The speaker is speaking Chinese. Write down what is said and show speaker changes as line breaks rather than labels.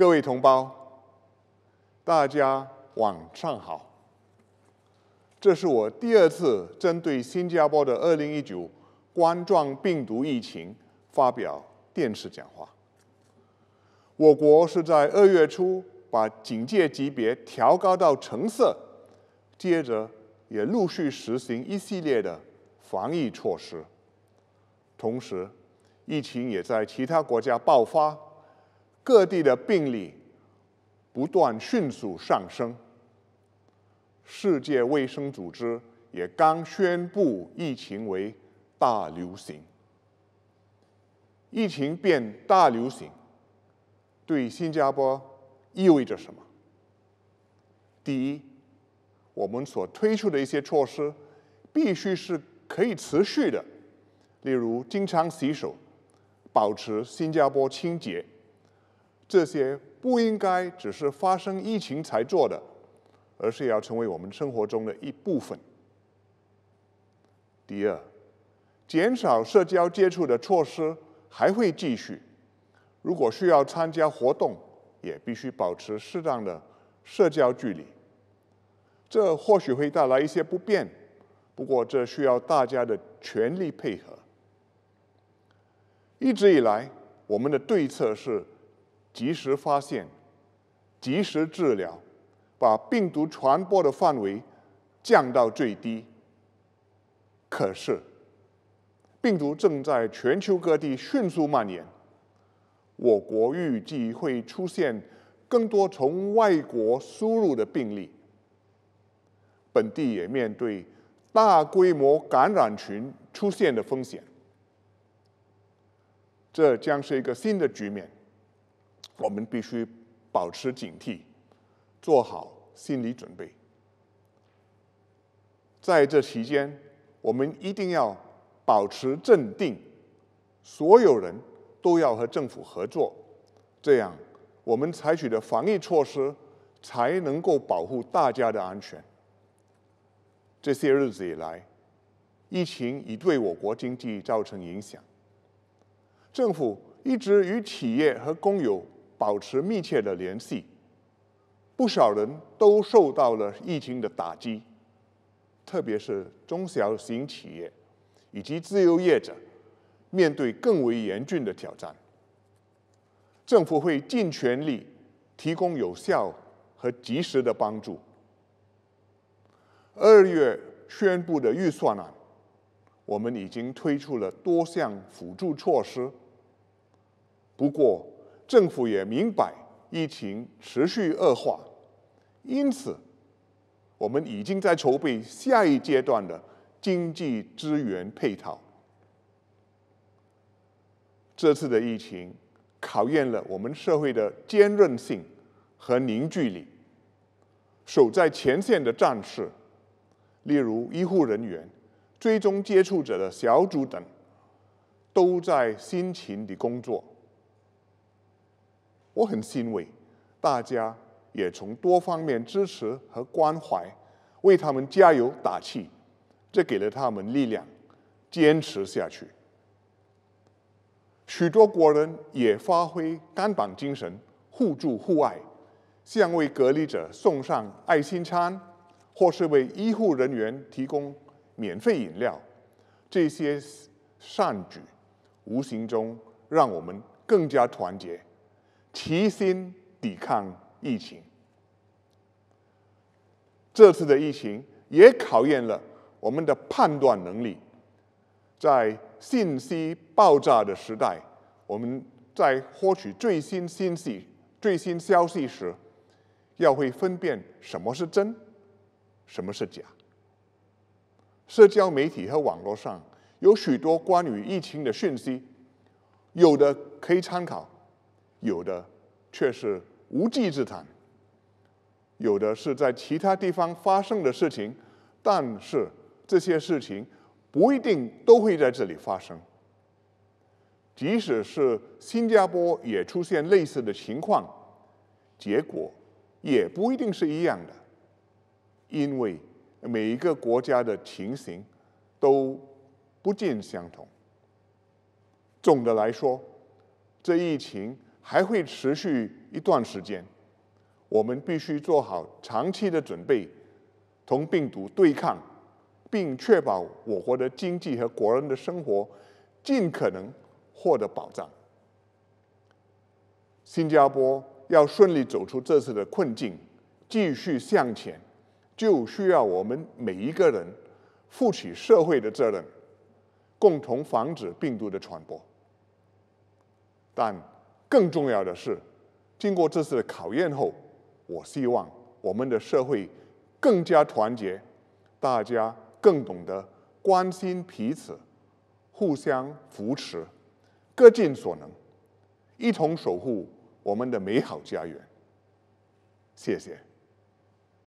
各位同胞，大家晚上好。这是我第二次针对新加坡的二零一九冠状病毒疫情发表电视讲话。我国是在二月初把警戒级别调高到橙色，接着也陆续实行一系列的防疫措施。同时，疫情也在其他国家爆发。各地的病例不断迅速上升，世界卫生组织也刚宣布疫情为大流行。疫情变大流行，对新加坡意味着什么？第一，我们所推出的一些措施必须是可以持续的，例如经常洗手，保持新加坡清洁。这些不应该只是发生疫情才做的，而是要成为我们生活中的一部分。第二，减少社交接触的措施还会继续。如果需要参加活动，也必须保持适当的社交距离。这或许会带来一些不便，不过这需要大家的全力配合。一直以来，我们的对策是。及时发现，及时治疗，把病毒传播的范围降到最低。可是，病毒正在全球各地迅速蔓延。我国预计会出现更多从外国输入的病例，本地也面对大规模感染群出现的风险。这将是一个新的局面。我们必须保持警惕，做好心理准备。在这期间，我们一定要保持镇定，所有人都要和政府合作，这样我们采取的防疫措施才能够保护大家的安全。这些日子以来，疫情已对我国经济造成影响，政府一直与企业和工友。保持密切的联系，不少人都受到了疫情的打击，特别是中小型企业以及自由业者，面对更为严峻的挑战。政府会尽全力提供有效和及时的帮助。二月宣布的预算案，我们已经推出了多项辅助措施，不过。政府也明白疫情持续恶化，因此我们已经在筹备下一阶段的经济资源配套。这次的疫情考验了我们社会的坚韧性和凝聚力。守在前线的战士，例如医护人员、追踪接触者的小组等，都在辛勤的工作。我很欣慰，大家也从多方面支持和关怀，为他们加油打气，这给了他们力量，坚持下去。许多国人也发挥肝胆精神，互助互爱，向为隔离者送上爱心餐，或是为医护人员提供免费饮料，这些善举无形中让我们更加团结。齐心抵抗疫情。这次的疫情也考验了我们的判断能力。在信息爆炸的时代，我们在获取最新信息、最新消息时，要会分辨什么是真，什么是假。社交媒体和网络上有许多关于疫情的讯息，有的可以参考。有的却是无稽之谈，有的是在其他地方发生的事情，但是这些事情不一定都会在这里发生。即使是新加坡也出现类似的情况，结果也不一定是一样的，因为每一个国家的情形都不尽相同。总的来说，这疫情。还会持续一段时间，我们必须做好长期的准备，同病毒对抗，并确保我国的经济和国人的生活尽可能获得保障。新加坡要顺利走出这次的困境，继续向前，就需要我们每一个人负起社会的责任，共同防止病毒的传播。但。更重要的是，经过这次的考验后，我希望我们的社会更加团结，大家更懂得关心彼此，互相扶持，各尽所能，一同守护我们的美好家园。谢谢。